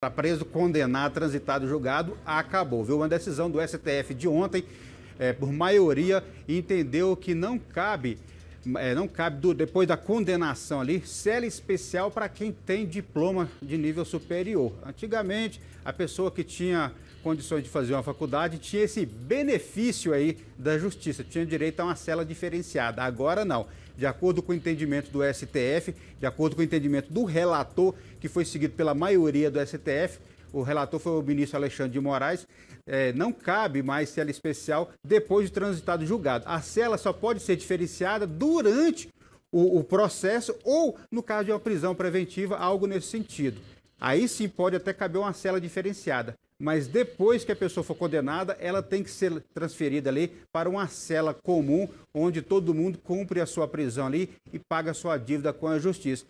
Está preso, condenado, transitado, julgado, acabou. Viu? Uma decisão do STF de ontem, é, por maioria, entendeu que não cabe é, não cabe, do, depois da condenação ali, cela especial para quem tem diploma de nível superior. Antigamente, a pessoa que tinha condições de fazer uma faculdade tinha esse benefício aí da justiça, tinha direito a uma cela diferenciada. Agora não. De acordo com o entendimento do STF, de acordo com o entendimento do relator, que foi seguido pela maioria do STF, o relator foi o ministro Alexandre de Moraes, é, não cabe mais cela especial depois de transitado julgado. A cela só pode ser diferenciada durante o, o processo ou, no caso de uma prisão preventiva, algo nesse sentido. Aí sim pode até caber uma cela diferenciada mas depois que a pessoa for condenada, ela tem que ser transferida ali para uma cela comum, onde todo mundo cumpre a sua prisão ali e paga a sua dívida com a justiça.